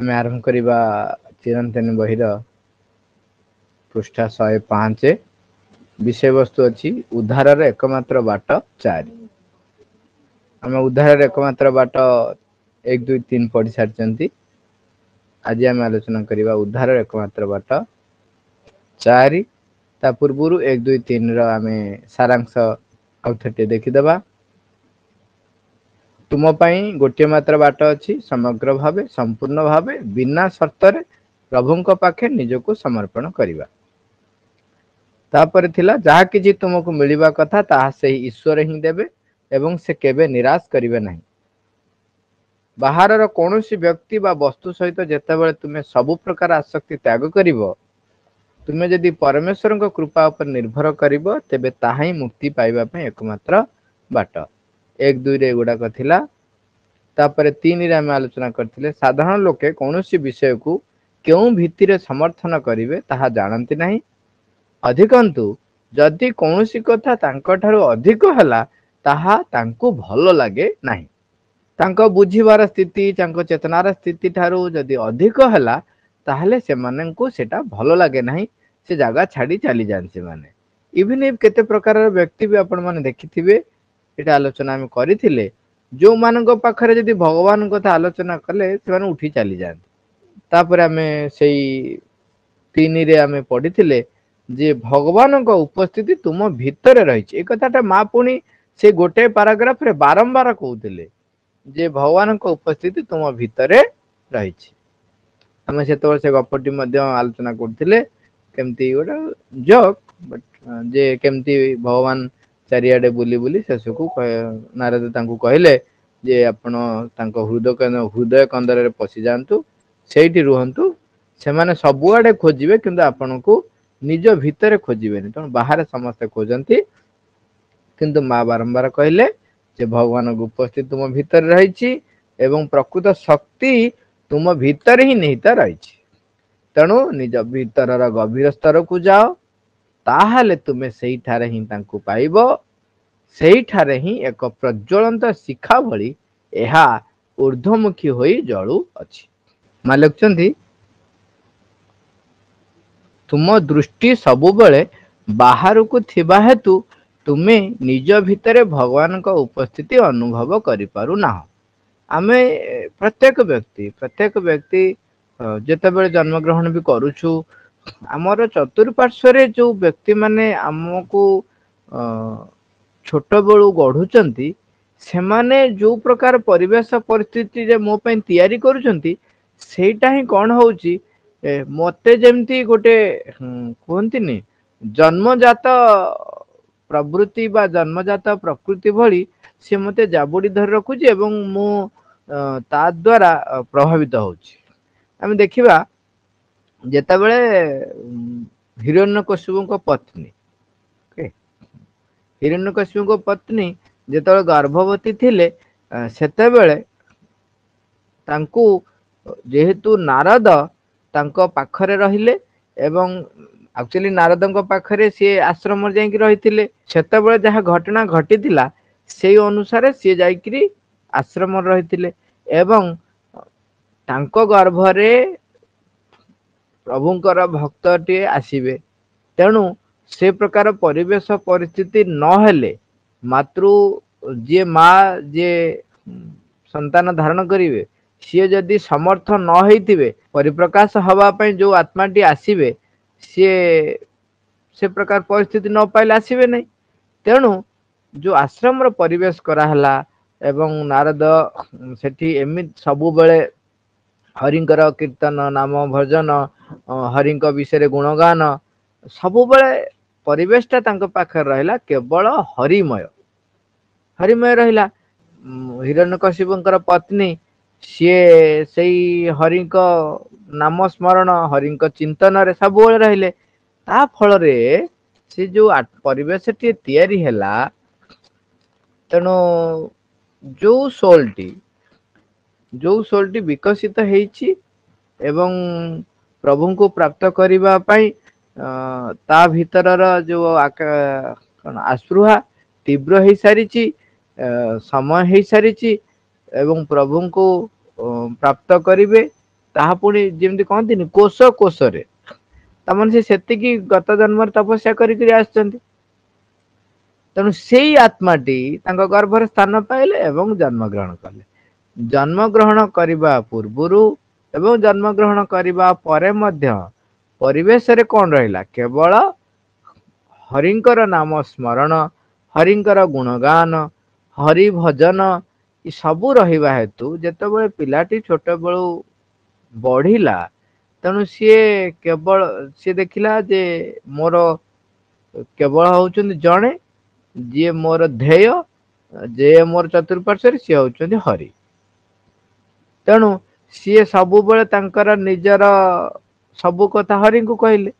आम आरंभ करवा चिरंतन बहर पृष्ठा शहे पांच विषय वस्तु अच्छी उधार एकम्र बाट चार आम उधार एकम्र बाट एक दु तीन पढ़ी सारी आज आम आलोचना करवा उधार एकम्र बाट चार पूर्व एक दुई तीन रे सारांश आउ थे देखीदबा ତୁମ ପାଇଁ ଗୋଟିଏ ମାତ୍ର ବାଟ ଅଛି ସମଗ୍ର ଭାବେ ସମ୍ପୂର୍ଣ୍ଣ ଭାବେ ବିନା ସର୍ତ୍ତରେ ପ୍ରଭୁଙ୍କ ପାଖେ ନିଜକୁ ସମର୍ପଣ କରିବା ତାପରେ ଥିଲା ଯାହା କିଛି ତୁମକୁ ମିଳିବା କଥା ତାହା ସେହି ଈଶ୍ୱର ହିଁ ଦେବେ ଏବଂ ସେ କେବେ ନିରାଶ କରିବେ ନାହିଁ ବାହାରର କୌଣସି ବ୍ୟକ୍ତି ବା ବସ୍ତୁ ସହିତ ଯେତେବେଳେ ତୁମେ ସବୁ ପ୍ରକାର ଆସକ୍ତି ତ୍ୟାଗ କରିବ ତୁମେ ଯଦି ପରମେଶ୍ୱରଙ୍କ କୃପା ଉପରେ ନିର୍ଭର କରିବ ତେବେ ତାହା ହିଁ ମୁକ୍ତି ପାଇବା ପାଇଁ ଏକମାତ୍ର ବାଟ ଏକ ଦୁଇରେ ଏଗୁଡ଼ାକ ଥିଲା ତାପରେ ତିନିରେ ଆମେ ଆଲୋଚନା କରିଥିଲେ ସାଧାରଣ ଲୋକେ କୌଣସି ବିଷୟକୁ କେଉଁ ଭିତ୍ତିରେ ସମର୍ଥନ କରିବେ ତାହା ଜାଣନ୍ତି ନାହିଁ ଅଧିକନ୍ତୁ ଯଦି କୌଣସି କଥା ତାଙ୍କଠାରୁ ଅଧିକ ହେଲା ତାହା ତାଙ୍କୁ ଭଲ ଲାଗେ ନାହିଁ ତାଙ୍କ ବୁଝିବାର ସ୍ଥିତି ତାଙ୍କ ଚେତନାର ସ୍ଥିତି ଠାରୁ ଯଦି ଅଧିକ ହେଲା ତାହେଲେ ସେମାନଙ୍କୁ ସେଟା ଭଲ ଲାଗେ ନାହିଁ ସେ ଜାଗା ଛାଡ଼ି ଚାଲିଯାଆନ୍ତି ସେମାନେ ଇଭିନ୍ କେତେ ପ୍ରକାରର ବ୍ୟକ୍ତି ବି ଆପଣମାନେ ଦେଖିଥିବେ এটা ଆଲୋଚନା ଆମେ କରିଥିଲେ ଯେଉଁମାନଙ୍କ ପାଖରେ ଯଦି ଭଗବାନଙ୍କ କଥା ଆଲୋଚନା କଲେ ସେମାନେ ଉଠି ଚାଲିଯାଆନ୍ତି ତାପରେ ଆମେ ସେଇ ତିନିରେ ଆମେ ପଢିଥିଲେ ଯେ ଭଗବାନଙ୍କ ଉପସ୍ଥିତି ତୁମ ଭିତରେ ରହିଛି ଏ କଥାଟା ମା ପୁଣି ସେ ଗୋଟେ ପାରାଗ୍ରାଫରେ ବାରମ୍ବାର କହୁଥିଲେ ଯେ ଭଗବାନଙ୍କ ଉପସ୍ଥିତି ତୁମ ଭିତରେ ରହିଛି ଆମେ ସେତେବେଳେ ସେ ଗପଟି ମଧ୍ୟ ଆଲୋଚନା କରୁଥିଲେ କେମିତି ଗୋଟେ ଜକ୍ ବଟ୍ ଯେ କେମିତି ଭଗବାନ ଚାରିଆଡ଼େ ବୁଲି ବୁଲି ଶେଷକୁ ନାରଦ ତାଙ୍କୁ କହିଲେ ଯେ ଆପଣ ତାଙ୍କ ହୃଦୟ ହୃଦୟ କନ୍ଦରରେ ପଶିଯାଆନ୍ତୁ ସେଇଠି ରୁହନ୍ତୁ ସେମାନେ ସବୁଆଡ଼େ ଖୋଜିବେ କିନ୍ତୁ ଆପଣଙ୍କୁ ନିଜ ଭିତରେ ଖୋଜିବେନି ତେଣୁ ବାହାରେ ସମସ୍ତେ ଖୋଜନ୍ତି କିନ୍ତୁ ମା ବାରମ୍ବାର କହିଲେ ଯେ ଭଗବାନଙ୍କ ଉପସ୍ଥିତି ତୁମ ଭିତରେ ରହିଛି ଏବଂ ପ୍ରକୃତ ଶକ୍ତି ତୁମ ଭିତରେ ହିଁ ନିହିତ ରହିଛି ତେଣୁ ନିଜ ଭିତରର ଗଭୀର ସ୍ତରକୁ ଯାଅ ତାହେଲେ ତୁମେ ସେଇଠାରେ ହିଁ ତାଙ୍କୁ ପାଇବ ସେଇଠାରେ ହିଁ ଏକ ପ୍ରଜ୍ୱଳନ୍ତ ଶିଖା ଭଳି ଏହା ଉର୍ଦ୍ଧ୍ୱମୁଖୀ ହୋଇ ଜଳୁଅଛି ମାନେ ଲେଖୁଛନ୍ତି ତୁମ ଦୃଷ୍ଟି ସବୁବେଳେ ବାହାରକୁ ଥିବା ହେତୁ ତୁମେ ନିଜ ଭିତରେ ଭଗବାନଙ୍କ ଉପସ୍ଥିତି ଅନୁଭବ କରିପାରୁନାହଁ ଆମେ ପ୍ରତ୍ୟେକ ବ୍ୟକ୍ତି ପ୍ରତ୍ୟେକ ବ୍ୟକ୍ତି ଯେତେବେଳେ ଜନ୍ମଗ୍ରହଣ ବି କରୁଛୁ ଆମର ଚତୁଃପାର୍ଶ୍ୱରେ ଯୋଉ ବ୍ୟକ୍ତିମାନେ ଆମକୁ ଛୋଟବେଳୁ ଗଢ଼ୁଛନ୍ତି ସେମାନେ ଯୋଉ ପ୍ରକାର ପରିବେଶ ପରିସ୍ଥିତିରେ ମୋ ପାଇଁ ତିଆରି କରୁଛନ୍ତି ସେଇଟା ହିଁ କ'ଣ ହେଉଛି ମୋତେ ଯେମିତି ଗୋଟେ କୁହନ୍ତିନି ଜନ୍ମଜାତ ପ୍ରବୃତ୍ତି ବା ଜନ୍ମଜାତ ପ୍ରକୃତି ଭଳି ସେ ମୋତେ ଜାବୁଡ଼ି ଧରି ରଖୁଛି ଏବଂ ମୁଁ ତା ଦ୍ୱାରା ପ୍ରଭାବିତ ହେଉଛି ଆମେ ଦେଖିବା ଯେତେବେଳେ ହିରଣ୍ୟକଶ୍ୟପଙ୍କ ପତ୍ନୀ ହିରଣ୍ୟକଶ୍ୟପଙ୍କ ପତ୍ନୀ ଯେତେବେଳେ ଗର୍ଭବତୀ ଥିଲେ ସେତେବେଳେ ତାଙ୍କୁ ଯେହେତୁ ନାରଦ ତାଙ୍କ ପାଖରେ ରହିଲେ ଏବଂ ଆକ୍ଚୁଆଲି ନାରଦଙ୍କ ପାଖରେ ସିଏ ଆଶ୍ରମରେ ଯାଇକି ରହିଥିଲେ ସେତେବେଳେ ଯାହା ଘଟଣା ଘଟିଥିଲା ସେଇ ଅନୁସାରେ ସିଏ ଯାଇକିରି ଆଶ୍ରମରେ ରହିଥିଲେ ଏବଂ ତାଙ୍କ ଗର୍ଭରେ ପ୍ରଭୁଙ୍କର ଭକ୍ତଟିଏ ଆସିବେ ତେଣୁ ସେ ପ୍ରକାର ପରିବେଶ ପରିସ୍ଥିତି ନହେଲେ ମାତୃ ଯିଏ ମା ଯିଏ ସନ୍ତାନ ଧାରଣ କରିବେ ସିଏ ଯଦି ସମର୍ଥ ନ ହେଇଥିବେ ପରିପ୍ରକାଶ ହେବା ପାଇଁ ଯେଉଁ ଆତ୍ମାଟି ଆସିବେ ସିଏ ସେ ପ୍ରକାର ପରିସ୍ଥିତି ନ ପାଇଲେ ଆସିବେ ନାହିଁ ତେଣୁ ଯେଉଁ ଆଶ୍ରମର ପରିବେଶ କରାହେଲା ଏବଂ ନାରଦ ସେଠି ଏମିତି ସବୁବେଳେ ହରିଙ୍କର କୀର୍ତ୍ତନ ନାମ ଭଜନ ହରିଙ୍କ ବିଷୟରେ ଗୁଣଗାନ ସବୁବେଳେ ପରିବେଶଟା ତାଙ୍କ ପାଖରେ ରହିଲା କେବଳ ହରିମୟ ହରିମୟ ରହିଲା ହିରଣ ହିରଣ୍ୟକଶିବଙ୍କର ପତ୍ନୀ ସିଏ ସେଇ ହରିଙ୍କ ନାମ ସ୍ମରଣ ହରିଙ୍କ ଚିନ୍ତନରେ ସବୁବେଳେ ରହିଲେ ତା ଫଳରେ ସେ ଯୋଉ ପରିବେଶଟି ତିଆରି ହେଲା ତେଣୁ ଯୋଉ ସୋଲ୍ଟି ଯୋଉ ସୋଲ୍ଟି ବିକଶିତ ହେଇଛି ଏବଂ ପ୍ରଭୁଙ୍କୁ ପ୍ରାପ୍ତ କରିବା ପାଇଁ ତା ଭିତରର ଯେଉଁ କ'ଣ ଆସ୍ପୃହା ତୀବ୍ର ହେଇସାରିଛି ସମୟ ହେଇସାରିଛି ଏବଂ ପ୍ରଭୁଙ୍କୁ ପ୍ରାପ୍ତ କରିବେ ତାହା ପୁଣି ଯେମିତି କହନ୍ତିନି କୋଷ କୋଷରେ ତାମାନେ ସେ ସେତିକି ଗତ ଜନ୍ମରେ ତପସ୍ୟା କରିକିରି ଆସିଛନ୍ତି ତେଣୁ ସେଇ ଆତ୍ମାଟି ତାଙ୍କ ଗର୍ଭରେ ସ୍ଥାନ ପାଇଲେ ଏବଂ ଜନ୍ମଗ୍ରହଣ କଲେ ଜନ୍ମଗ୍ରହଣ କରିବା ପୂର୍ବରୁ ଏବଂ ଜନ୍ମଗ୍ରହଣ କରିବା ପରେ ମଧ୍ୟ ପରିବେଶରେ କ'ଣ ରହିଲା କେବଳ ହରିଙ୍କର ନାମ ସ୍ମରଣ ହରିଙ୍କର ଗୁଣଗାନ ହରି ଭଜନ ସବୁ ରହିବା ହେତୁ ଯେତେବେଳେ ପିଲାଟି ଛୋଟବେଳୁ ବଢ଼ିଲା ତେଣୁ ସିଏ କେବଳ ସିଏ ଦେଖିଲା ଯେ ମୋର କେବଳ ହେଉଛନ୍ତି ଜଣେ ଯିଏ ମୋର ଧ୍ୟେୟ ଯିଏ ମୋର ଚତୁର୍ପାର୍ଶ୍ୱରେ ସିଏ ହେଉଛନ୍ତି ହରି ତେଣୁ ସିଏ ସବୁବେଳେ ତାଙ୍କର ନିଜର ସବୁ କଥା ହରିଙ୍କୁ କହିଲେ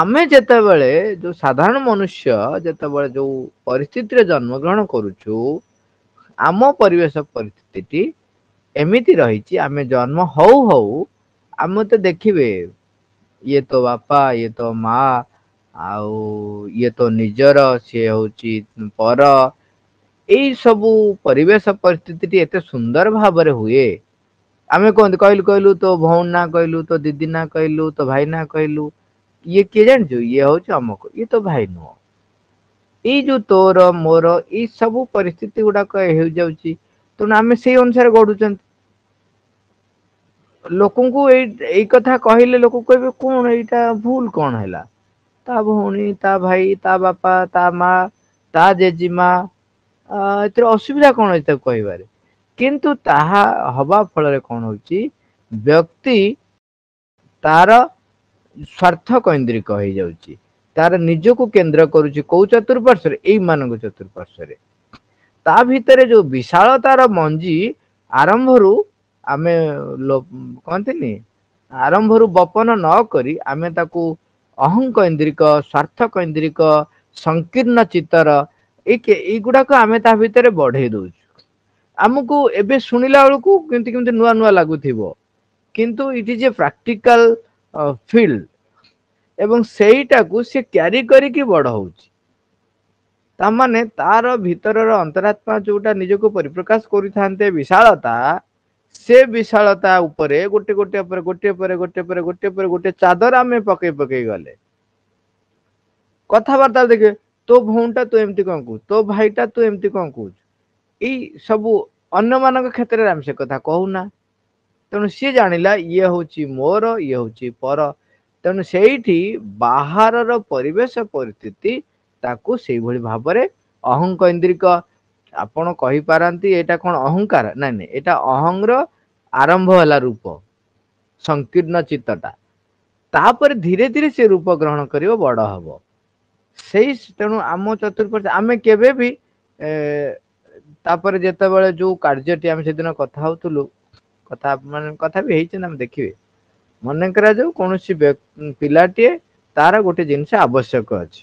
ଆମେ ଯେତେବେଳେ ଯୋଉ ସାଧାରଣ ମନୁଷ୍ୟ ଯେତେବେଳେ ଯୋଉ ପରିସ୍ଥିତିରେ ଜନ୍ମଗ୍ରହଣ କରୁଛୁ ଆମ ପରିବେଶ ପରିସ୍ଥିତିଟି ଏମିତି ରହିଛି ଆମେ ଜନ୍ମ ହଉ ହଉ ଆମେ ତ ଦେଖିବେ ଇଏ ତୋ ବାପା ଇଏ ତୋ ମା ଆଉ ଇଏ ତୋ ନିଜର ସିଏ ହେଉଛି ପର ଏଇସବୁ ପରିବେଶ ପରିସ୍ଥିତିଟି ଏତେ ସୁନ୍ଦର ଭାବରେ ହୁଏ आम कहते कहल कहलु तो भाना कहलु तो दीदी ना कहलु तो भाई ना कहलु ये किए जान ये हूँ अमक ये तो भाई नुह यो तोर मोर ये सब परिस्थिति गुड़ाक हो जाए तेनाली तो से अनुसार गढ़ुंच लोक को कथा कहले लोक कह या भूल कौन है ता भी ता भाई ता बापा ता माँ ता जेजीमा असुविधा कौन कहवे କିନ୍ତୁ ତାହା ହବା ଫଳରେ କ'ଣ ହଉଛି ବ୍ୟକ୍ତି ତାର ସ୍ୱାର୍ଥ କୈନ୍ଦ୍ରିକ ହେଇଯାଉଛି ତାର ନିଜକୁ କେନ୍ଦ୍ର କରୁଛି କୋଉ ଚତୁର୍ପାର୍ଶ୍ୱରେ ମାନଙ୍କ ଚତୁର୍ପାର୍ଶ୍ୱରେ ତା ଭିତରେ ଯୋଉ ବିଶାଳ ତାର ମଞ୍ଜି ଆରମ୍ଭରୁ ଆମେ କହନ୍ତିନି ଆରମ୍ଭରୁ ବପନ ନ କରି ଆମେ ତାକୁ ଅହଙ୍କୈନ୍ଦ୍ରିକ ସ୍ୱାର୍ଥ କୈନ୍ଦ୍ରିକ ସଂକୀର୍ଣ୍ଣ ଚିତ୍ତର ଏଇ ଗୁଡ଼ାକ ଆମେ ତା ଭିତରେ ବଢେଇ ଦଉଛୁ ଆମକୁ ଏବେ ଶୁଣିଲା ବେଳକୁ କେମିତି କେମିତି ନୂଆ ନୂଆ ଲାଗୁଥିବ କିନ୍ତୁ it is a practical field ଏବଂ ସେଇଟାକୁ ସେ କ୍ୟାରି କରିକି ବଡ଼ ହେଉଛି ତାମାନେ ତାର ଭିତରର ଅନ୍ତରାତ୍ମା ଯୋଉଟା ନିଜକୁ ପରିପ୍ରକାଶ କରିଥାନ୍ତେ ବିଶାଳତା ସେ ବିଶାଳତା ଉପରେ ଗୋଟେ ଗୋଟେ ଉପରେ ଗୋଟିଏ ପରେ ଗୋଟିଏ ପରେ ଗୋଟିଏ ପରେ ଗୋଟେ ଚାଦର ଆମେ ପକେଇ ପକେଇ ଗଲେ କଥାବାର୍ତ୍ତା ଦେଖେ ତୋ ଭଉଣୀଟା ତୁ ଏମିତି କ'ଣ କହୁଛୁ ତୋ ଭାଇଟା ତୁ ଏମିତି କ'ଣ କହୁଛୁ ଏଇ ସବୁ ଅନ୍ୟମାନଙ୍କ କ୍ଷେତ୍ରରେ ଆମେ ସେ କଥା କହୁନା ତେଣୁ ସିଏ ଜାଣିଲା ଇଏ ହେଉଛି ମୋର ଇଏ ହେଉଛି ପର ତେଣୁ ସେଇଠି ବାହାରର ପରିବେଶ ପରିସ୍ଥିତି ତାକୁ ସେଇଭଳି ଭାବରେ ଅହଙ୍କୈନ୍ଦ୍ରିକ ଆପଣ କହିପାରନ୍ତି ଏଇଟା କ'ଣ ଅହଙ୍କାର ନାଇଁ ନାଇଁ ଏଇଟା ଅହଙ୍ଗର ଆରମ୍ଭ ହେଲା ରୂପ ସଂକୀର୍ଣ୍ଣ ଚିତ୍ତଟା ତାପରେ ଧୀରେ ଧୀରେ ସେ ରୂପ ଗ୍ରହଣ କରିବ ବଡ଼ ହବ ସେଇ ତେଣୁ ଆମ ଚତୁଃପାର୍ଶ୍ୱ ଆମେ କେବେ ବି ତାପରେ ଯେତେବେଳେ ଯୋଉ କାର୍ଯ୍ୟଟି ଆମେ ସେଦିନ କଥା ହଉଥିଲୁ କଥା ମାନେ କଥା ବି ହେଇଛନ୍ତି ଆମେ ଦେଖିବେ ମନେ କରାଯାଉ କୌଣସି ପିଲାଟିଏ ତାର ଗୋଟେ ଜିନିଷ ଆବଶ୍ୟକ ଅଛି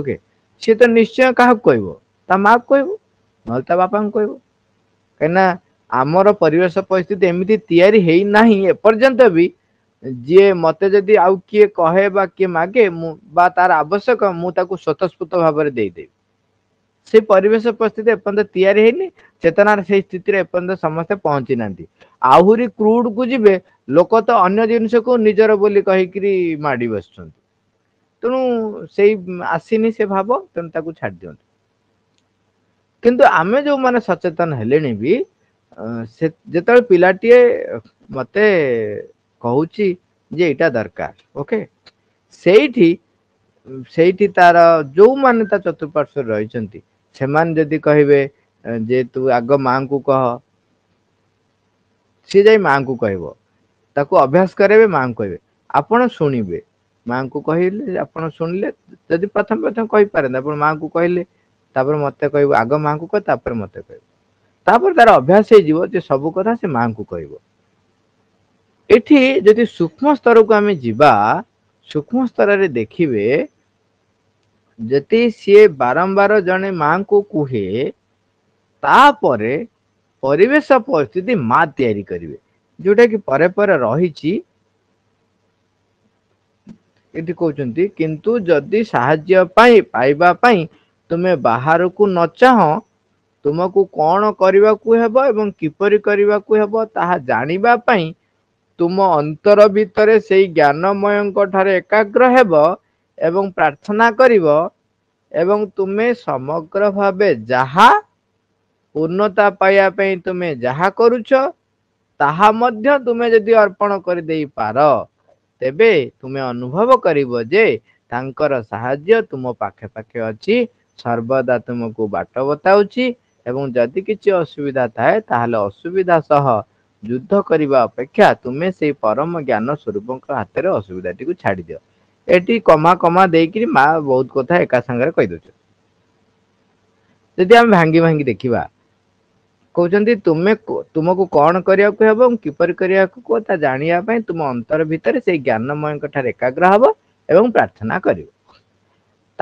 ଓକେ ସିଏ ତ ନିଶ୍ଚୟ କାହାକୁ କହିବ ତା ମାଆକୁ କହିବୁ ନହେଲେ ତା ବାପାଙ୍କୁ କହିବ କାହିଁକିନା ଆମର ପରିବେଶ ପରିସ୍ଥିତି ଏମିତି ତିଆରି ହେଇନାହିଁ ଏପର୍ଯ୍ୟନ୍ତ ବି ଯିଏ ମତେ ଯଦି ଆଉ କିଏ କହେ ବା କିଏ ମାଗେ ମୁଁ ବା ତାର ଆବଶ୍ୟକ ମୁଁ ତାକୁ ସ୍ୱତଃସ୍ଫୁତ ଭାବରେ ଦେଇଦେବି সেই ପରିବେଶ ପରିସ୍ଥିତି ଏପର୍ଯ୍ୟନ୍ତ ତିଆରି ହେଇନି ଚେତନାର ସେଇ ସ୍ଥିତିରେ ଏପର୍ଯ୍ୟନ୍ତ ସମସ୍ତେ ପହଞ୍ଚି ନାହାନ୍ତି ଆହୁରି କ୍ରୁଡକୁ ଯିବେ ଲୋକ ତ ଅନ୍ୟ ଜିନିଷକୁ ନିଜର ବୋଲି କହିକିରି ମାଡ଼ି ବସୁଛନ୍ତି ତେଣୁ ସେଇ ଆସିନି ସେ ଭାବ ତେଣୁ ତାକୁ ଛାଡ଼ି ଦିଅନ୍ତୁ କିନ୍ତୁ ଆମେ ଯେଉଁମାନେ ସଚେତନ ହେଲେଣି ବି ସେ ଯେତେବେଳେ ପିଲାଟିଏ ମୋତେ କହୁଛି ଯେ ଏଇଟା ଦରକାର ଓକେ ସେଇଠି ସେଇଠି ତାର ଯେଉଁମାନେ ତା ଚତୁଃପାର୍ଶ୍ୱରେ ରହିଛନ୍ତି ସେମାନେ ଯଦି କହିବେ ଯେ ତୁ ଆଗ ମାଆଙ୍କୁ କହ ସିଏ ଯାଇ ମାଆଙ୍କୁ କହିବ ତାକୁ ଅଭ୍ୟାସ କରାଇବେ ମାଆଙ୍କୁ କହିବେ ଆପଣ ଶୁଣିବେ ମାଆଙ୍କୁ କହିଲେ ଆପଣ ଶୁଣିଲେ ଯଦି ପ୍ରଥମେ ପ୍ରଥମେ କହିପାରନ୍ତି ଆପଣ ମାଆଙ୍କୁ କହିଲେ ତାପରେ ମୋତେ କହିବ ଆଗ ମାଆଙ୍କୁ କହ ତାପରେ ମୋତେ କହିବ ତାପରେ ତାର ଅଭ୍ୟାସ ହେଇଯିବ ଯେ ସବୁ କଥା ସେ ମାଆଙ୍କୁ କହିବ ଏଠି ଯଦି ସୂକ୍ଷ୍ମ ସ୍ତରକୁ ଆମେ ଯିବା ସୂକ୍ଷ୍ମ ସ୍ତରରେ ଦେଖିବେ ଯଦି ସିଏ ବାରମ୍ବାର ଜଣେ ମାଙ୍କୁ କୁହେ ତାପରେ ପରିବେଶ ପରିସ୍ଥିତି ମା ତିଆରି କରିବେ ଯୋଉଟାକି ପରେ ପରେ ରହିଛି ଏଠି କହୁଛନ୍ତି କିନ୍ତୁ ଯଦି ସାହାଯ୍ୟ ପାଇଁ ପାଇବା ପାଇଁ ତୁମେ ବାହାରକୁ ନ ଚାହଁ ତୁମକୁ କ'ଣ କରିବାକୁ ହେବ ଏବଂ କିପରି କରିବାକୁ ହେବ ତାହା ଜାଣିବା ପାଇଁ ତୁମ ଅନ୍ତର ଭିତରେ ସେଇ ଜ୍ଞାନମୟଙ୍କ ଠାରେ ଏକାଗ୍ର ହେବ ଏବଂ ପ୍ରାର୍ଥନା କରିବ ଏବଂ ତୁମେ ସମଗ୍ର ଭାବେ ଯାହା ପୂର୍ଣ୍ଣତା ପାଇବା ପାଇଁ ତୁମେ ଯାହା କରୁଛ ତାହା ମଧ୍ୟ ତୁମେ ଯଦି ଅର୍ପଣ କରିଦେଇ ପାର ତେବେ ତୁମେ ଅନୁଭବ କରିବ ଯେ ତାଙ୍କର ସାହାଯ୍ୟ ତୁମ ପାଖେ ପାଖେ ଅଛି ସର୍ବଦା ତୁମକୁ ବାଟ ବତାଉଛି ଏବଂ ଯଦି କିଛି ଅସୁବିଧା ଥାଏ ତାହେଲେ ଅସୁବିଧା ସହ ଯୁଦ୍ଧ କରିବା ଅପେକ୍ଷା ତୁମେ ସେଇ ପରମ ଜ୍ଞାନ ସ୍ୱରୂପଙ୍କ ହାତରେ ଅସୁବିଧାଟିକୁ ଛାଡ଼ିଦିଅ ଏଠି କମା କମା ଦେଇକିରି ମା ବହୁତ କଥା ଏକା ସାଙ୍ଗରେ କହିଦେଉଛନ୍ତି ଯଦି ଆମେ ଭାଙ୍ଗି ଭାଙ୍ଗି ଦେଖିବା କହୁଛନ୍ତି ତୁମେ ତୁମକୁ କ'ଣ କରିବାକୁ ହେବ ଏବଂ କିପରି କରିବାକୁ କୁହ ତା ଜାଣିବା ପାଇଁ ତୁମ ଅନ୍ତର ଭିତରେ ସେଇ ଜ୍ଞାନମୟଙ୍କ ଠାରେ ଏକାଗ୍ର ହେବ ଏବଂ ପ୍ରାର୍ଥନା କରିବ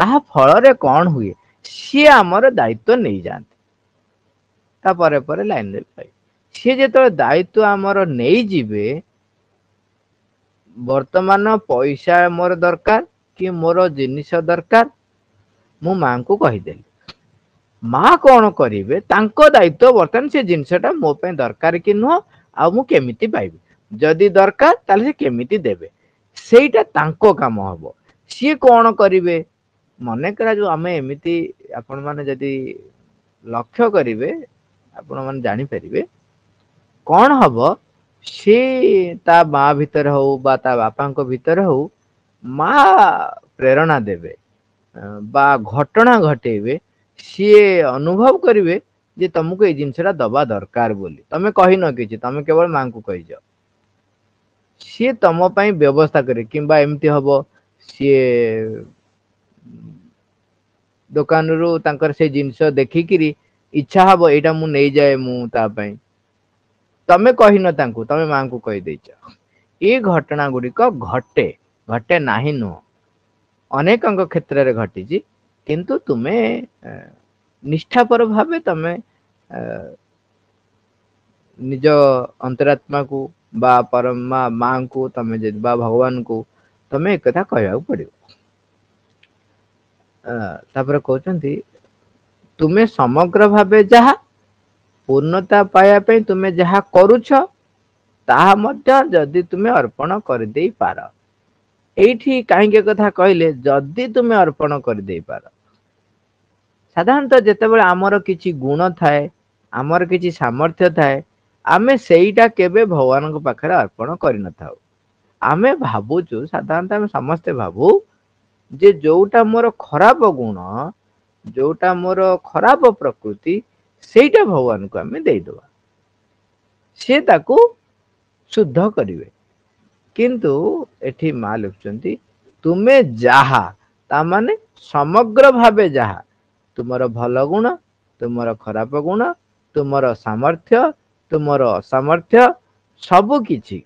ତାହା ଫଳରେ କ'ଣ ହୁଏ ସିଏ ଆମର ଦାୟିତ୍ୱ ନେଇଯାଆନ୍ତି ତା ପରେ ପରେ ଲାଇନରେ ପାଇବେ ସିଏ ଯେତେବେଳେ ଦାୟିତ୍ୱ ଆମର ନେଇଯିବେ ବର୍ତ୍ତମାନ ପଇସା ମୋର ଦରକାର କି ମୋର ଜିନିଷ ଦରକାର ମୁଁ ମାଙ୍କୁ କହିଦେଲି ମା କ'ଣ କରିବେ ତାଙ୍କ ଦାୟିତ୍ୱ ବର୍ତ୍ତମାନ ସେ ଜିନିଷଟା ମୋ ପାଇଁ ଦରକାର କି ନୁହଁ ଆଉ ମୁଁ କେମିତି ପାଇବି ଯଦି ଦରକାର ତାହେଲେ ସେ କେମିତି ଦେବେ ସେଇଟା ତାଙ୍କ କାମ ହବ ସିଏ କ'ଣ କରିବେ ମନେକର ଯେଉଁ ଆମେ ଏମିତି ଆପଣମାନେ ଯଦି ଲକ୍ଷ୍ୟ କରିବେ ଆପଣମାନେ ଜାଣିପାରିବେ କ'ଣ ହବ ସେ ତା ମା ଭିତରେ ହଉ ବା ତା ବାପାଙ୍କ ଭିତରେ ହଉ ମା ପ୍ରେରଣା ଦେବେ ବା ଘଟଣା ଘଟେଇବେ ସିଏ ଅନୁଭବ କରିବେ ଯେ ତମକୁ ଏଇ ଜିନିଷଟା ଦବା ଦରକାର ବୋଲି ତମେ କହିନ କିଛି ତମେ କେବଳ ମାଙ୍କୁ କହିଛ ସିଏ ତମ ପାଇଁ ବ୍ୟବସ୍ଥା କରିବେ କିମ୍ବା ଏମିତି ହବ ସିଏ ଦୋକାନରୁ ତାଙ୍କର ସେ ଜିନିଷ ଦେଖିକିରି ଇଚ୍ଛା ହବ ଏଇଟା ମୁଁ ନେଇଯାଏ ମୁଁ ତା ପାଇଁ ତମେ କହିନ ତାଙ୍କୁ ତମେ ମାଙ୍କୁ କହିଦେଇଛ ଏ ଘଟଣା ଗୁଡ଼ିକ ଘଟେ ଘଟେ ନାହିଁ ନୁହଁ ଅନେକଙ୍କ କ୍ଷେତ୍ରରେ ଘଟିଛି କିନ୍ତୁ ତୁମେ ନିଷ୍ଠାପର ଭାବେ ତମେ ନିଜ ଅନ୍ତରାତ୍ମାକୁ ବା ପରମା ମାଙ୍କୁ ତମେ ଯଦି ବା ଭଗବାନଙ୍କୁ ତମେ ଏକଥା କହିବାକୁ ପଡ଼ିବ ତାପରେ କହୁଛନ୍ତି ତୁମେ ସମଗ୍ର ଭାବେ ଯାହା ପୂର୍ଣ୍ଣତା ପାଇବା ପାଇଁ ତୁମେ ଯାହା କରୁଛ ତାହା ମଧ୍ୟ ଯଦି ତୁମେ ଅର୍ପଣ କରିଦେଇପାର ଏଇଠି କାହିଁକି କଥା କହିଲେ ଯଦି ତୁମେ ଅର୍ପଣ କରିଦେଇପାର ସାଧାରଣତଃ ଯେତେବେଳେ ଆମର କିଛି ଗୁଣ ଥାଏ ଆମର କିଛି ସାମର୍ଥ୍ୟ ଥାଏ ଆମେ ସେଇଟା କେବେ ଭଗବାନଙ୍କ ପାଖରେ ଅର୍ପଣ କରିନଥାଉ ଆମେ ଭାବୁଛୁ ସାଧାରଣତଃ ଆମେ ସମସ୍ତେ ଭାବୁ ଯେ ଯୋଉଟା ମୋର ଖରାପ ଗୁଣ ଯୋଉଟା ମୋର ଖରାପ ପ୍ରକୃତି ସେଇଟା ଭଗବାନଙ୍କୁ ଆମେ ଦେଇଦେବା ସେ ତାକୁ ଶୁଦ୍ଧ କରିବେ କିନ୍ତୁ ଏଠି ମା ଲେଖୁଛନ୍ତି ତୁମେ ଯାହା ତାମାନେ ସମଗ୍ର ଭାବେ ଯାହା ତୁମର ଭଲ ଗୁଣ ତୁମର ଖରାପ ଗୁଣ ତୁମର ସାମର୍ଥ୍ୟ ତୁମର ଅସାମର୍ଥ୍ୟ ସବୁ କିଛି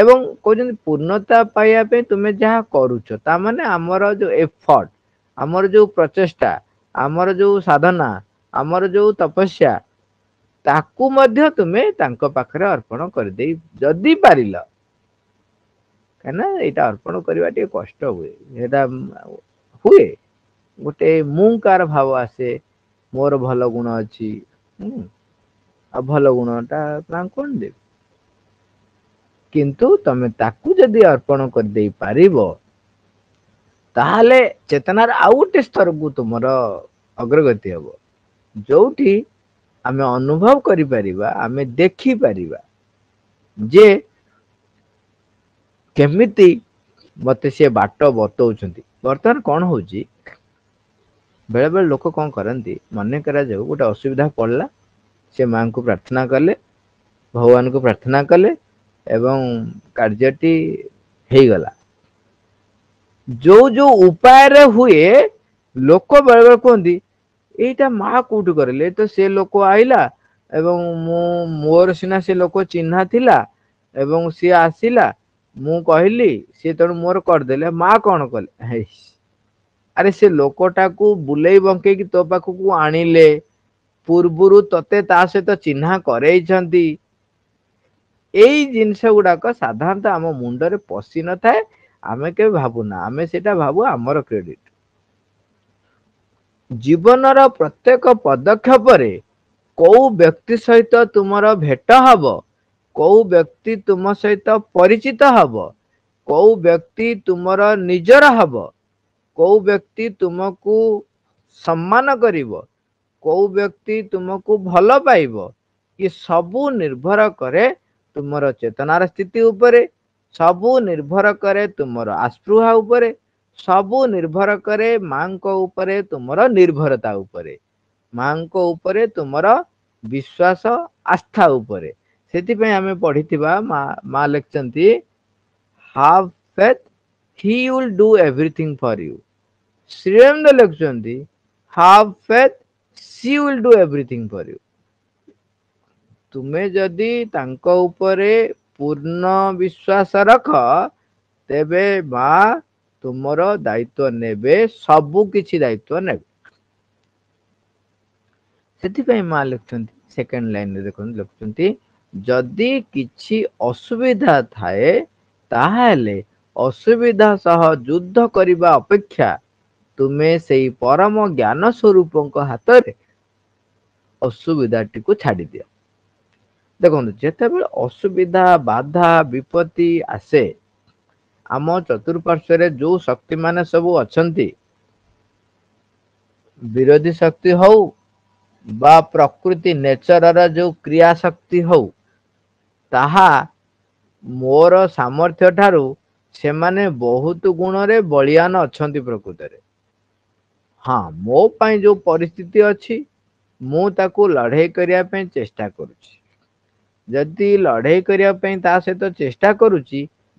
ଏବଂ କହୁଛନ୍ତି ପୂର୍ଣ୍ଣତା ପାଇବା ପାଇଁ ତୁମେ ଯାହା କରୁଛ ତାମାନେ ଆମର ଯେଉଁ ଏଫର୍ଟ ଆମର ଯେଉଁ ପ୍ରଚେଷ୍ଟା ଆମର ଯେଉଁ ସାଧନା ଆମର ଯୋଉ ତପସ୍ୟା ତାକୁ ମଧ୍ୟ ତୁମେ ତାଙ୍କ ପାଖରେ ଅର୍ପଣ କରିଦେଇ ଯଦି ପାରିଲ କାହିଁକିନା ଏଇଟା ଅର୍ପଣ କରିବା ଟିକେ କଷ୍ଟ ହୁଏ ସେଇଟା ହୁଏ ଗୋଟେ ମୁଁ କାର ଭାବ ଆସେ ମୋର ଭଲ ଗୁଣ ଅଛି ଆଉ ଭଲ ଗୁଣଟା ପ୍ରାଣ କ'ଣ ଦେବି କିନ୍ତୁ ତମେ ତାକୁ ଯଦି ଅର୍ପଣ କରିଦେଇ ପାରିବ ତାହେଲେ ଚେତନାର ଆଉ ଗୋଟେ ସ୍ତରକୁ ତୁମର ଅଗ୍ରଗତି ହେବ जो आम अनुभव करें देखिपर जे केमी मत सी बाट बतौर बर्तमान कौन हो बेले बेले लोक कौन करती मन करा गोटे असुविधा पड़ला से माँ को प्रार्थना कले भगवान को प्रार्थना कले एवं कार्यटीगला जो जो उपाय हुए लोक बेले बेले कहते ଏଇଟା ମା କୋଉଠୁ କରିଲେ ତ ସେ ଲୋକ ଆଇଲା ଏବଂ ମୁଁ ମୋର ସିନା ସେ ଲୋକ ଚିହ୍ନା ଥିଲା ଏବଂ ସିଏ ଆସିଲା ମୁଁ କହିଲି ସିଏ ତେଣୁ ମୋର କରିଦେଲେ ମା କ'ଣ କଲେ ହେଇ ଆରେ ସେ ଲୋକଟାକୁ ବୁଲେଇ ବଙ୍କେଇକି ତୋ ପାଖକୁ ଆଣିଲେ ପୂର୍ବରୁ ତତେ ତା ସହିତ ଚିହ୍ନା କରେଇଛନ୍ତି ଏଇ ଜିନିଷ ଗୁଡାକ ସାଧାରଣତଃ ଆମ ମୁଣ୍ଡରେ ପଶି ନଥାଏ ଆମେ କେବେ ଭାବୁନା ଆମେ ସେଇଟା ଭାବୁ ଆମର କ୍ରେଡିଟ୍ ଜୀବନର ପ୍ରତ୍ୟେକ ପଦକ୍ଷେପରେ କେଉଁ ବ୍ୟକ୍ତି ସହିତ ତୁମର ଭେଟ ହେବ କେଉଁ ବ୍ୟକ୍ତି ତୁମ ସହିତ ପରିଚିତ ହେବ କେଉଁ ବ୍ୟକ୍ତି ତୁମର ନିଜର ହେବ କେଉଁ ବ୍ୟକ୍ତି ତୁମକୁ ସମ୍ମାନ କରିବ କେଉଁ ବ୍ୟକ୍ତି ତୁମକୁ ଭଲ ପାଇବ ଏ ସବୁ ନିର୍ଭର କରେ ତୁମର ଚେତନାର ସ୍ଥିତି ଉପରେ ସବୁ ନିର୍ଭର କରେ ତୁମର ଆସ୍ପୃହା ଉପରେ सब निर्भर करे माँ उपरे तुमर निर्भरता उपरे माँ को उपरे तुमर विश्वास आस्था उपरे से आम पढ़ी माँ लिखते have faith he will do everything for you श्रीरेन्द लिखते have faith she will do everything for you तुम्हें जदि तक पूर्ण विश्वास रख तेबे माँ ତୁମର ଦାୟିତ୍ୱ ନେବେ ସବୁ କିଛି ଦାୟିତ୍ୱ ନେବେ ସେଥିପାଇଁ ମା ଲେଖୁଛନ୍ତି ସେକେଣ୍ଡ ଲାଇନରେ ଦେଖନ୍ତୁ ଲେଖୁଛନ୍ତି ଯଦି କିଛି ଅସୁବିଧା ଥାଏ ତାହେଲେ ଅସୁବିଧା ସହ ଯୁଦ୍ଧ କରିବା ଅପେକ୍ଷା ତୁମେ ସେଇ ପରମ ଜ୍ଞାନ ସ୍ୱରୂପଙ୍କ ହାତରେ ଅସୁବିଧାଟିକୁ ଛାଡ଼ି ଦିଅ ଦେଖନ୍ତୁ ଯେତେବେଳେ ଅସୁବିଧା ବାଧା ବିପତ୍ତି ଆସେ ଆମ ଚତୁଃପାର୍ଶ୍ୱରେ ଯୋଉ ଶକ୍ତିମାନେ ସବୁ ଅଛନ୍ତି ବିରୋଧୀ ଶକ୍ତି ହଉ ବା ପ୍ରକୃତି ନେଚରର ଯୋଉ କ୍ରିୟା ଶକ୍ତି ହଉ ତାହା ମୋର ସାମର୍ଥ୍ୟ ଠାରୁ ସେମାନେ ବହୁତ ଗୁଣରେ ବଳିଆନ ଅଛନ୍ତି ପ୍ରକୃତରେ ହଁ ମୋ ପାଇଁ ଯୋଉ ପରିସ୍ଥିତି ଅଛି ମୁଁ ତାକୁ ଲଢ଼େଇ କରିବା ପାଇଁ ଚେଷ୍ଟା କରୁଛି ଯଦି ଲଢ଼େଇ କରିବା ପାଇଁ ତା ସହିତ ଚେଷ୍ଟା କରୁଛି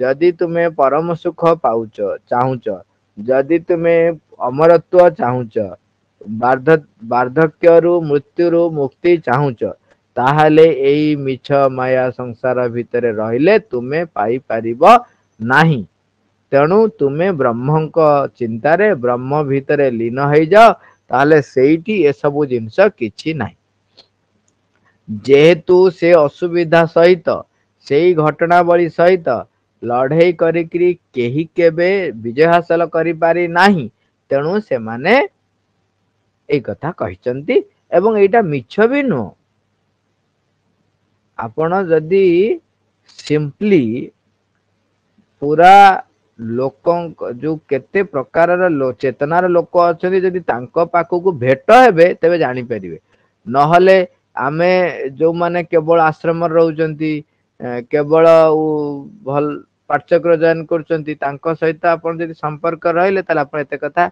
ଯଦି ତୁମେ ପରମ ସୁଖ ପାଉଛ ଚାହୁଁଛ ଯଦି ତୁମେ ଅମରତ୍ୱ ଚାହୁଁଛ ବାର୍ଦ୍ଧକ୍ୟରୁ ମୃତ୍ୟୁରୁ ମୁକ୍ତି ଚାହୁଁଛ ତାହେଲେ ଏଇ ମିଛ ମାୟା ସଂସାର ଭିତରେ ରହିଲେ ତୁମେ ପାଇପାରିବ ନାହିଁ ତେଣୁ ତୁମେ ବ୍ରହ୍ମଙ୍କ ଚିନ୍ତାରେ ବ୍ରହ୍ମ ଭିତରେ ଲୀନ ହେଇଯାଅ ତାହେଲେ ସେଇଠି ଏସବୁ ଜିନିଷ କିଛି ନାହିଁ ଯେହେତୁ ସେ ଅସୁବିଧା ସହିତ ସେଇ ଘଟଣାବଳୀ ସହିତ ଲଢ଼େଇ କରିକିରି କେହି କେବେ ବିଜୟ ହାସଲ କରିପାରି ନାହିଁ ତେଣୁ ସେମାନେ ଏଇ କଥା କହିଛନ୍ତି ଏବଂ ଏଇଟା ମିଛ ବି ନୁହଁ ଆପଣ ଯଦି ସିମ୍ପଲି ପୁରା ଲୋକଙ୍କ ଯୋଉ କେତେ ପ୍ରକାରର ଚେତନାର ଲୋକ ଅଛନ୍ତି ଯଦି ତାଙ୍କ ପାଖକୁ ଭେଟ ହେବେ ତେବେ ଜାଣିପାରିବେ ନହେଲେ ଆମେ ଯୋଉମାନେ କେବଳ ଆଶ୍ରମରେ ରହୁଛନ୍ତି କେବଳ ଭଲ ପାଠ୍ୟକ୍ରମ ଜଏନ୍ କରୁଛନ୍ତି ତାଙ୍କ ସହିତ ଆପଣ ଯଦି ସମ୍ପର୍କ ରହିଲେ ତାହେଲେ ଆପଣ ଏତେ କଥା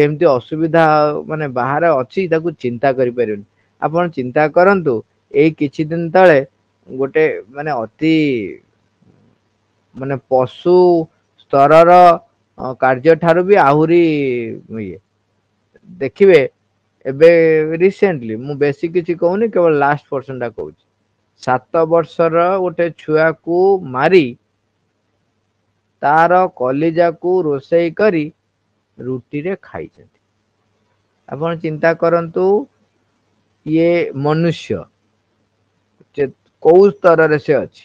କେମିତି ଅସୁବିଧା ମାନେ ବାହାରେ ଅଛି ତାକୁ ଚିନ୍ତା କରିପାରିବେନି ଆପଣ ଚିନ୍ତା କରନ୍ତୁ ଏଇ କିଛି ଦିନ ତଳେ ଗୋଟେ ମାନେ ଅତି ମାନେ ପଶୁ ସ୍ତରର କାର୍ଯ୍ୟ ଠାରୁ ବି ଆହୁରି ଇଏ ଦେଖିବେ ଏବେ ରିସେଣ୍ଟଲି ମୁଁ ବେଶୀ କିଛି କହୁନି କେବଳ ଲାଷ୍ଟ ପର୍ସନଟା କହୁଛି ସାତ ବର୍ଷର ଗୋଟେ ଛୁଆକୁ ମାରି ତାର କଲିଜାକୁ ରୋଷେଇ କରି ରୁଟିରେ ଖାଇଛନ୍ତି ଆପଣ ଚିନ୍ତା କରନ୍ତୁ ଇଏ ମନୁଷ୍ୟ କୋଉ ସ୍ତରରେ ସେ ଅଛି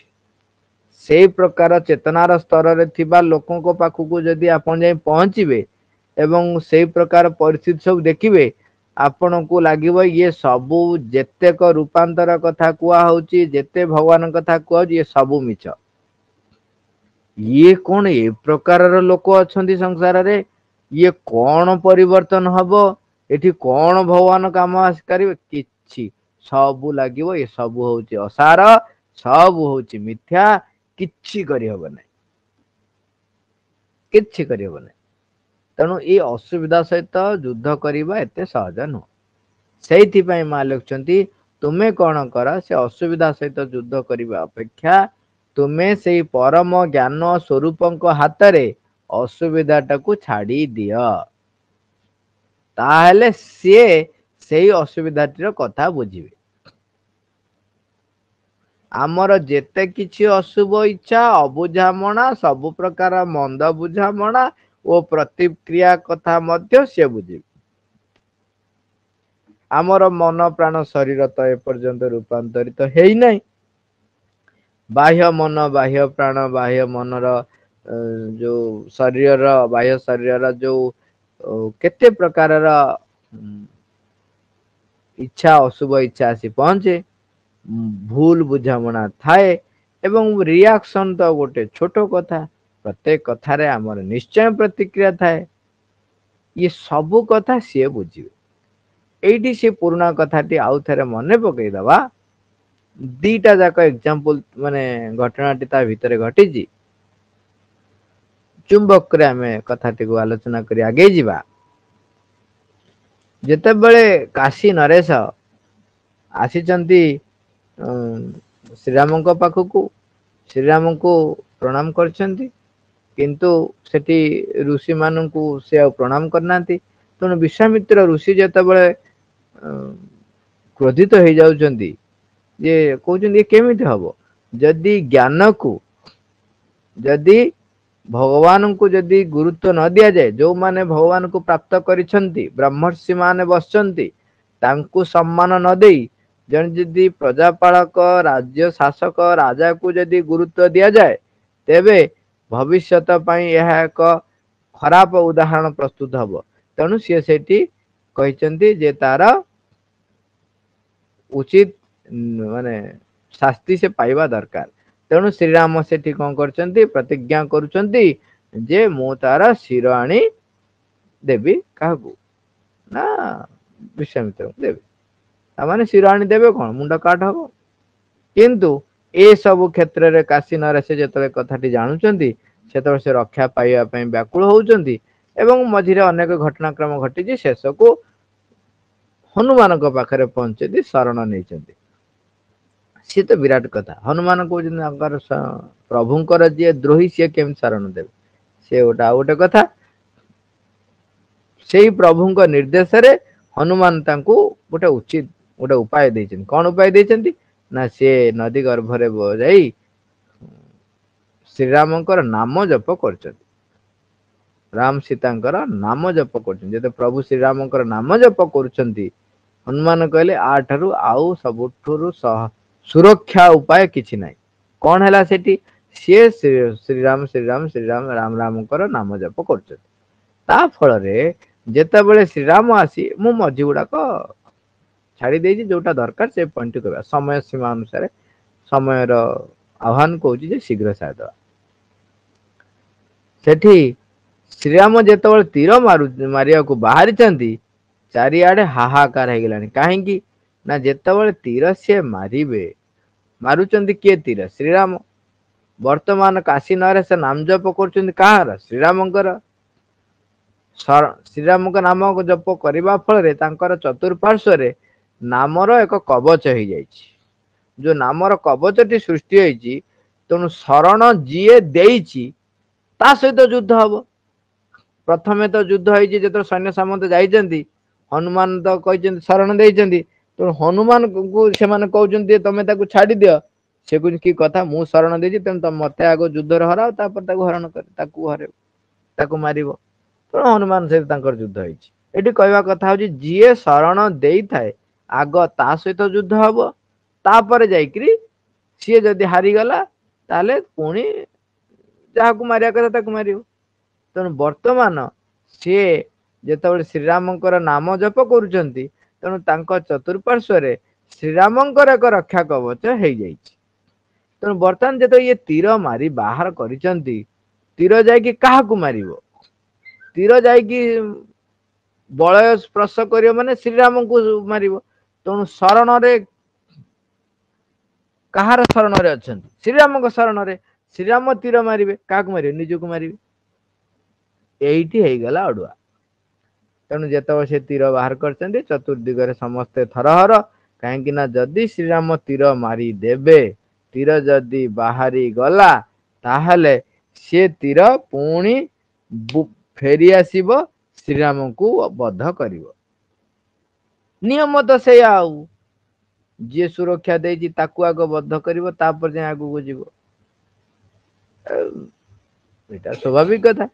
ସେଇ ପ୍ରକାର ଚେତନାର ସ୍ତରରେ ଥିବା ଲୋକଙ୍କ ପାଖକୁ ଯଦି ଆପଣ ଯାଇ ପହଞ୍ଚିବେ ଏବଂ ସେଇ ପ୍ରକାର ପରିସ୍ଥିତି ସବୁ ଦେଖିବେ ଆପଣଙ୍କୁ ଲାଗିବ ଇଏ ସବୁ ଯେତେକ ରୂପାନ୍ତର କଥା କୁହାହଉଛି ଯେତେ ଭଗବାନ କଥା କୁହାହଉଛି ଇଏ ସବୁ ମିଛ ଇଏ କ'ଣ ଏ ପ୍ରକାରର ଲୋକ ଅଛନ୍ତି ସଂସାରରେ ଇଏ କ'ଣ ପରିବର୍ତ୍ତନ ହବ ଏଠି କ'ଣ ଭଗବାନ କାମ ଆସିପାରିବେ କିଛି ସବୁ ଲାଗିବ ଏ ସବୁ ହଉଛି ଅସାର ସବୁ ହଉଛି ମିଥ୍ୟା କିଛି କରିହେବ ନାହିଁ କିଛି କରିହେବ ନାହିଁ ତେଣୁ ଏ ଅସୁବିଧା ସହିତ ଯୁଦ୍ଧ କରିବା ଏତେ ସହଜ ନୁହଁ ସେଇଥିପାଇଁ ମା ଲେଖୁଛନ୍ତି ତୁମେ କ'ଣ କର ସେ ଅସୁବିଧା ସହିତ ଯୁଦ୍ଧ କରିବା ଅପେକ୍ଷା ତୁମେ ସେଇ ପରମ ଜ୍ଞାନ ସ୍ୱରୂପଙ୍କ ହାତରେ ଅସୁବିଧାଟାକୁ ଛାଡ଼ି ଦିଅ ତାହେଲେ ସିଏ ସେଇ ଅସୁବିଧାଟିର କଥା ବୁଝିବେ ଆମର ଯେତେ କିଛି ଅଶୁଭ ଇଚ୍ଛା ଅବୁଝାମଣା ସବୁ ପ୍ରକାର ମନ୍ଦ ବୁଝାମଣା ଓ ପ୍ରତିକ୍ରିୟା କଥା ମଧ୍ୟ ସିଏ ବୁଝିବେ ଆମର ମନ ପ୍ରାଣ ଶରୀର ତ ଏପର୍ଯ୍ୟନ୍ତ ରୂପାନ୍ତରିତ ହେଇନାହିଁ ବାହ୍ୟ ମନ ବାହ୍ୟ ପ୍ରାଣ ବାହ୍ୟ ମନର ଯୋଉ ଶରୀରର ବାହ୍ୟ ଶରୀରର ଯୋଉ କେତେ ପ୍ରକାରର ଇଚ୍ଛା ଅଶୁଭ ଇଚ୍ଛା ଆସି ପହଞ୍ଚେ ଭୁଲ ବୁଝାମଣା ଥାଏ ଏବଂ ରିଆକ୍ସନ ତ ଗୋଟେ ଛୋଟ କଥା ପ୍ରତ୍ୟେକ କଥାରେ ଆମର ନିଶ୍ଚୟ ପ୍ରତିକ୍ରିୟା ଥାଏ ଇଏ ସବୁ କଥା ସିଏ ବୁଝିବେ ଏଇଠି ସେ ପୁରୁଣା କଥାଟି ଆଉ ଥରେ ମନେ ପକେଇଦବା দুইটা যাক এক্সাম্পল মানে ঘটনাটি তা ভিতরে ঘটিছি চুম্বকরে আমি কথাটিকে আলোচনা করে আগেই যা যেতবে কাশী নরেশ আসিছন্তি ଶ୍ରୀରାମଙ୍କ ପାଖକୁ ଶ୍ରୀରାମଙ୍କୁ ପ୍ରଣାମ କରିଛନ୍ତି କିନ୍ତୁ ସେଠି ଋଷିମାନଙ୍କୁ ସେ ଆଉ ପ୍ରଣାମ କରିନାହାନ୍ତି ତେଣୁ ବିଶ୍ୱାମିତ୍ର ଋଷି ଯେତେବେଳେ କ୍ରୋଧିତ ହେଇଯାଉଛନ୍ତି ये କହୁଛନ୍ତି ଇଏ କେମିତି ହବ ଯଦି ଜ୍ଞାନକୁ ଯଦି ଭଗବାନଙ୍କୁ ଯଦି ଗୁରୁତ୍ୱ ନ ଦିଆଯାଏ ଯେଉଁମାନେ ଭଗବାନଙ୍କୁ ପ୍ରାପ୍ତ କରିଛନ୍ତି ବ୍ରହ୍ମର୍ଷି ମାନେ ବସିଛନ୍ତି ତାଙ୍କୁ ସମ୍ମାନ ନ ଦେଇ ଜଣେ ଯଦି ପ୍ରଜାପାଳକ ରାଜ୍ୟ ଶାସକ ରାଜାକୁ ଯଦି ଗୁରୁତ୍ୱ ଦିଆଯାଏ ତେବେ ଭବିଷ୍ୟତ ପାଇଁ ଏହା ଏକ ଖରାପ ଉଦାହରଣ ପ୍ରସ୍ତୁତ ହବ ତେଣୁ ସିଏ ସେଠି କହିଛନ୍ତି ଯେ ତାର ଉଚିତ ମାନେ ଶାସ୍ତି ସେ ପାଇବା ଦରକାର ତେଣୁ ଶ୍ରୀରାମ ସେଠି କ'ଣ କରୁଛନ୍ତି ପ୍ରତିଜ୍ଞା କରୁଛନ୍ତି ଯେ ମୁଁ ତାର ଶିର ଆଣି ଦେବି କାହାକୁ ନା ବିଶ୍ୱାମିତ୍ରଙ୍କୁ ଦେବି ତାମାନେ ଶିର ଆଣି ଦେବେ କ'ଣ ମୁଣ୍ଡ କାଟ ହବ କିନ୍ତୁ ଏସବୁ କ୍ଷେତ୍ରରେ କାଶୀ ନରେଶ ଯେତେବେଳେ କଥାଟି ଜାଣୁଛନ୍ତି ସେତେବେଳେ ସେ ରକ୍ଷା ପାଇବା ପାଇଁ ବ୍ୟାକୁଳ ହେଉଛନ୍ତି ଏବଂ ମଝିରେ ଅନେକ ଘଟଣାକ୍ରମ ଘଟିଛି ଶେଷକୁ ହନୁମାନଙ୍କ ପାଖରେ ପହଞ୍ଚନ୍ତି ଶରଣ ନେଇଛନ୍ତି सी तो विराट कथा हनुमान कहते प्रभु जी द्रोही सी केमी सारण देवे सी गोटे आ गए कथा से प्रभु निर्देश हनुमान गोटे उचित गोटे उपाय दे कौन उपाय दे ना सी नदी गर्भ जा ଶ୍ରୀରାମଙ୍କର ନାମ ଜପ କରୁଛନ୍ତି ରାମ ସୀତାଙ୍କର ନାମ ଜପ କରୁଛନ୍ତି ଯେତେ ପ୍ରଭୁ ଶ୍ରୀରାମଙ୍କର ନାମ ଜପ କରୁଛନ୍ତି ହନୁମାନ କହିଲେ ଆଠାରୁ ଆଉ ସବୁଠାରୁ ସୁରକ୍ଷା ଉପାୟ କିଛି ନାହିଁ କ'ଣ ହେଲା ସେଠି ସିଏ ଶ୍ରୀରାମ ଶ୍ରୀରାମ ଶ୍ରୀରାମ ରାମ ରାମଙ୍କର ନାମ ଜପ କରୁଛନ୍ତି ତା ଫଳରେ ଯେତେବେଳେ ଶ୍ରୀରାମ ଆସି ମୁଁ ମଝି ଗୁଡାକ ଛାଡି ଦେଇଛି ଯୋଉଟା ଦରକାର ସେ ପଏଣ୍ଟ କରିବା ସମୟ ସୀମା ଅନୁସାରେ ସମୟର ଆହ୍ୱାନ କହୁଛି ଯେ ଶୀଘ୍ର ସାରିଦେବା ସେଠି ଶ୍ରୀରାମ ଯେତେବେଳେ ତୀର ମାରୁ ମାରିବାକୁ ବାହାରିଛନ୍ତି ଚାରିଆଡେ ହାହାକାର ହେଇଗଲାଣି କାହିଁକି ନା ଯେତେବେଳେ ତୀର ସିଏ ମାରିବେ ମାରୁଛନ୍ତି କିଏ ତୀର ଶ୍ରୀରାମ ବର୍ତ୍ତମାନ କାଶୀ କାଶୀନରେ ସେ ନାମ ଜପ କରୁଛନ୍ତି କାହାର ଶ୍ରୀରାମଙ୍କର ଶ୍ରୀରାମଙ୍କ ନାମ ଜପ କରିବା ଫଳରେ ତାଙ୍କର ଚତୁଃପାର୍ଶ୍ୱରେ ନାମର ଏକ କବଚ ହେଇଯାଇଛି ଯେଉଁ ନାମର କବଚଟି ସୃଷ୍ଟି ହେଇଛି ତେଣୁ ଶରଣ ଯିଏ ଦେଇଛି ତା ସହିତ ଯୁଦ୍ଧ ହବ ପ୍ରଥମେ ତ ଯୁଦ୍ଧ ହେଇଛି ଯେତେବେଳେ ସୈନ୍ୟ ସାମନ୍ତ ଯାଇଛନ୍ତି ହନୁମାନ ତ କହିଛନ୍ତି ଶରଣ ଦେଇଛନ୍ତି ତେଣୁ ହନୁମାନଙ୍କୁ ସେମାନେ କହୁଛନ୍ତି ତମେ ତାକୁ ଛାଡ଼ିଦିଅ ସେ କହୁଛି କି କଥା ମୁଁ ଶରଣ ଦେଇଛି ତେଣୁ ତମେ ମତେ ଆଗ ଯୁଦ୍ଧରେ ହରାଅ ତାପରେ ତାକୁ ହରଣ କର ତାକୁ ହରେଇବ ତାକୁ ମାରିବ ତେଣୁ ହନୁମାନ ସହିତ ତାଙ୍କର ଯୁଦ୍ଧ ହେଇଛି ଏଠି କହିବା କଥା ହଉଛି ଯିଏ ଶରଣ ଦେଇଥାଏ ଆଗ ତା ସହିତ ଯୁଦ୍ଧ ହବ ତାପରେ ଯାଇକିରି ସିଏ ଯଦି ହାରିଗଲା ତାହେଲେ ପୁଣି ଯାହାକୁ ମାରିବା କଥା ତାକୁ ମାରିବ ତେଣୁ ବର୍ତ୍ତମାନ ସିଏ ଯେତେବେଳେ ଶ୍ରୀରାମଙ୍କର ନାମ ଜପ କରୁଛନ୍ତି ତେଣୁ ତାଙ୍କ ଚତୁଃପାର୍ଶ୍ୱରେ ଶ୍ରୀରାମଙ୍କର ଏକ ରକ୍ଷା କବଚ ହେଇଯାଇଛି ତେଣୁ ବର୍ତ୍ତମାନ ଯେତେବେଳେ ଇଏ ତୀର ମାରି ବାହାର କରିଛନ୍ତି ତୀର ଯାଇକି କାହାକୁ ମାରିବ ତୀର ଯାଇକି ବଳୟ ସ୍ପର୍ଶ କରିବ ମାନେ ଶ୍ରୀରାମଙ୍କୁ ମାରିବ ତେଣୁ ଶରଣରେ କାହାର ଶରଣରେ ଅଛନ୍ତି ଶ୍ରୀରାମଙ୍କ ଶରଣରେ ଶ୍ରୀରାମ ତୀର ମାରିବେ କାହାକୁ ମାରିବେ ନିଜକୁ ମାରିବେ ଏଇଠି ହେଇଗଲା ଅଡୁଆ ତେଣୁ ଯେତେବେଳେ ସେ ତୀର ବାହାର କରିଛନ୍ତି ଚତୁର୍ଦିଗରେ ସମସ୍ତେ ଥରହର କାହିଁକି ନା ଯଦି ଶ୍ରୀରାମ ତୀର ମାରି ଦେବେ ତୀର ଯଦି ବାହାରି ଗଲା ତାହେଲେ ସେ ତୀର ପୁଣି ଫେରି ଆସିବ ଶ୍ରୀରାମଙ୍କୁ ବଦ୍ଧ କରିବ ନିୟମ ତ ସେଇଆ ଆଉ ଯିଏ ସୁରକ୍ଷା ଦେଇଛି ତାକୁ ଆଗ ବଦ୍ଧ କରିବ ତାପରେ ଯାଇ ଆଗକୁ ଯିବ ଏଇଟା ସ୍ୱାଭାବିକ କଥା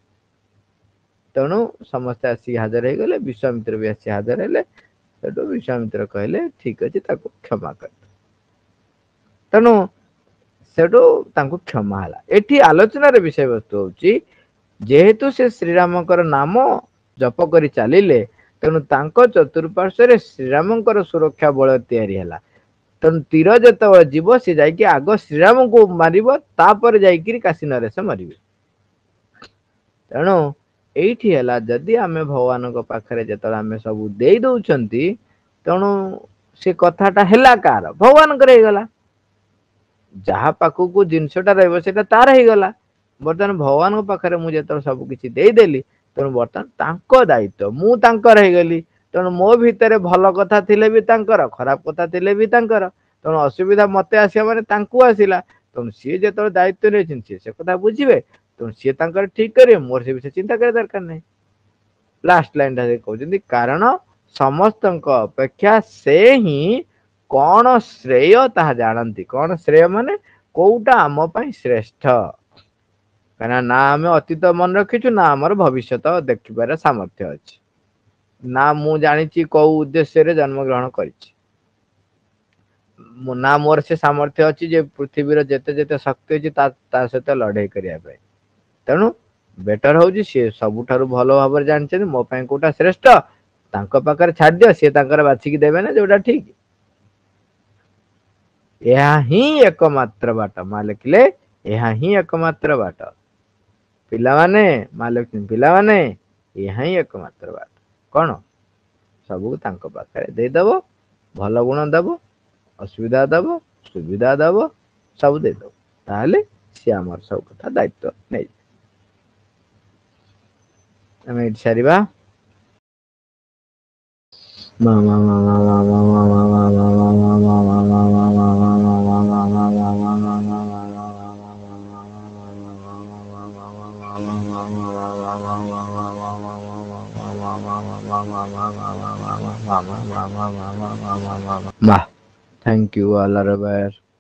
ତେଣୁ ସମସ୍ତେ ଆସିକି ହାଜର ହେଇଗଲେ ବିଶ୍ଵାମିତ୍ର ବି ଆସି ହାଜର ହେଲେ ସେଠୁ ବିଶ୍ଵାମିତ୍ର କହିଲେ ଠିକ ଅଛି ତାକୁ କ୍ଷମା କରି ତେଣୁ ସେଠୁ ତାଙ୍କୁ କ୍ଷମା ହେଲା ଏଠି ଆଲୋଚନାର ବିଷୟବସ୍ତୁ ହଉଛି ଯେହେତୁ ସେ ଶ୍ରୀରାମଙ୍କର ନାମ ଜପ କରି ଚାଲିଲେ ତେଣୁ ତାଙ୍କ ଚତୁଃପାର୍ଶ୍ୱରେ ଶ୍ରୀରାମଙ୍କର ସୁରକ୍ଷା ବଳୟ ତିଆରି ହେଲା ତେଣୁ ତୀର ଯେତେବେଳେ ଯିବ ସେ ଯାଇକି ଆଗ ଶ୍ରୀରାମଙ୍କୁ ମାରିବ ତାପରେ ଯାଇକିରି କାଶୀ ନରେଶ ମାରିବେ ତେଣୁ ଏଇଠି ହେଲା ଯଦି ଆମେ ଭଗବାନଙ୍କ ପାଖରେ ଯେତେବେଳେ ଆମେ ସବୁ ଦେଇ ଦଉଛନ୍ତି ତେଣୁ ସେ କଥାଟା ହେଲା କାହାର ଭଗବାନଙ୍କର ହେଇଗଲା ଯାହା ପାଖକୁ ଜିନିଷଟା ରହିବ ସେଇଟା ତାର ହେଇଗଲା ବର୍ତ୍ତମାନ ଭଗବାନଙ୍କ ପାଖରେ ମୁଁ ଯେତେବେଳେ ସବୁ କିଛି ଦେଇଦେଲି ତେଣୁ ବର୍ତ୍ତମାନ ତାଙ୍କ ଦାୟିତ୍ୱ ମୁଁ ତାଙ୍କର ହେଇଗଲି ତେଣୁ ମୋ ଭିତରେ ଭଲ କଥା ଥିଲେ ବି ତାଙ୍କର ଖରାପ କଥା ଥିଲେ ବି ତାଙ୍କର ତେଣୁ ଅସୁବିଧା ମୋତେ ଆସିବା ମାନେ ତାଙ୍କୁ ଆସିଲା ତେଣୁ ସିଏ ଯେତେବେଳେ ଦାୟିତ୍ୱ ନେଇଛନ୍ତି ସିଏ ସେ କଥା ବୁଝିବେ ତେଣୁ ସିଏ ତାଙ୍କର ଠିକ କରିବେ ମୋର ସେ ବିଷୟରେ ଚିନ୍ତା କରିବା ଦରକାର ନାହିଁ ଲାଷ୍ଟ ଲାଇନଟା ସେ କହୁଛନ୍ତି କାରଣ ସମସ୍ତଙ୍କ ଅପେକ୍ଷା ସେ ହିଁ କ'ଣ ଶ୍ରେୟ ତାହା ଜାଣନ୍ତି କ'ଣ ଶ୍ରେୟ ମାନେ କୋଉଟା ଆମ ପାଇଁ ଶ୍ରେଷ୍ଠ କାହିଁକିନା ନା ଆମେ ଅତୀତ ମନେ ରଖିଛୁ ନା ଆମର ଭବିଷ୍ୟତ ଦେଖିବାର ସାମର୍ଥ୍ୟ ଅଛି ନା ମୁଁ ଜାଣିଛି କୋଉ ଉଦ୍ଦେଶ୍ୟରେ ଜନ୍ମଗ୍ରହଣ କରିଛି ନା ମୋର ସେ ସାମର୍ଥ୍ୟ ଅଛି ଯେ ପୃଥିବୀର ଯେତେ ଯେତେ ଶକ୍ତି ଅଛି ତା ସହିତ ଲଢେଇ କରିବା ପାଇଁ तेणु बेटर हूँ सी सब भल भाव जानते मोपाई कौटा श्रेष्ठ ताकि छाड़ दि सीता बाछिकी देवे ना जोटा ठीक यह एकम्र बाट माँ लिखले एकम्र बाट पाने माँ लिख एक एकम्र बाट कौन सब देदेव भल गुण दब असुविधा दब सुविधा दब सब देदेव ताल सी आम सब कथा दायित्व नहीं ரைட் சரிவா Bah, thank you Allah Rabbi.